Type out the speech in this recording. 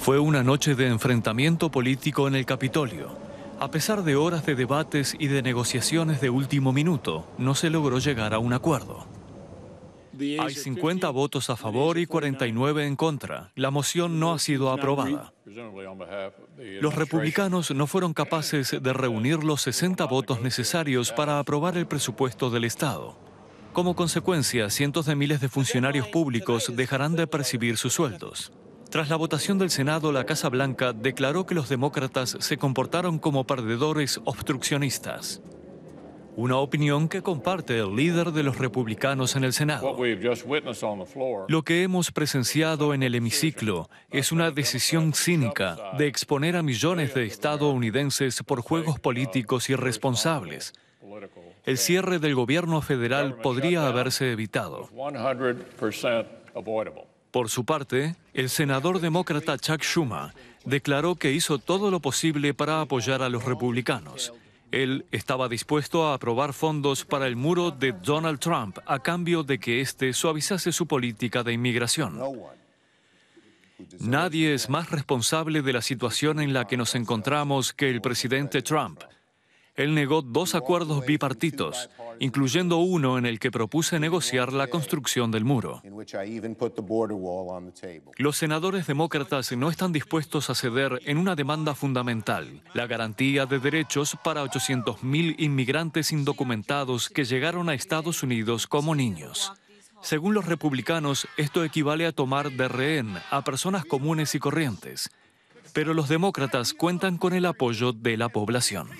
Fue una noche de enfrentamiento político en el Capitolio. A pesar de horas de debates y de negociaciones de último minuto, no se logró llegar a un acuerdo. Hay 50 votos a favor y 49 en contra. La moción no ha sido aprobada. Los republicanos no fueron capaces de reunir los 60 votos necesarios para aprobar el presupuesto del Estado. Como consecuencia, cientos de miles de funcionarios públicos dejarán de percibir sus sueldos. Tras la votación del Senado, la Casa Blanca declaró que los demócratas se comportaron como perdedores obstruccionistas. Una opinión que comparte el líder de los republicanos en el Senado. Lo que hemos presenciado en el hemiciclo es una decisión cínica de exponer a millones de estadounidenses por juegos políticos irresponsables. El cierre del gobierno federal podría haberse evitado. Por su parte, el senador demócrata Chuck Schumer declaró que hizo todo lo posible para apoyar a los republicanos. Él estaba dispuesto a aprobar fondos para el muro de Donald Trump a cambio de que éste suavizase su política de inmigración. Nadie es más responsable de la situación en la que nos encontramos que el presidente Trump. Él negó dos acuerdos bipartitos incluyendo uno en el que propuse negociar la construcción del muro. Los senadores demócratas no están dispuestos a ceder en una demanda fundamental, la garantía de derechos para 800.000 inmigrantes indocumentados que llegaron a Estados Unidos como niños. Según los republicanos, esto equivale a tomar de rehén a personas comunes y corrientes, pero los demócratas cuentan con el apoyo de la población.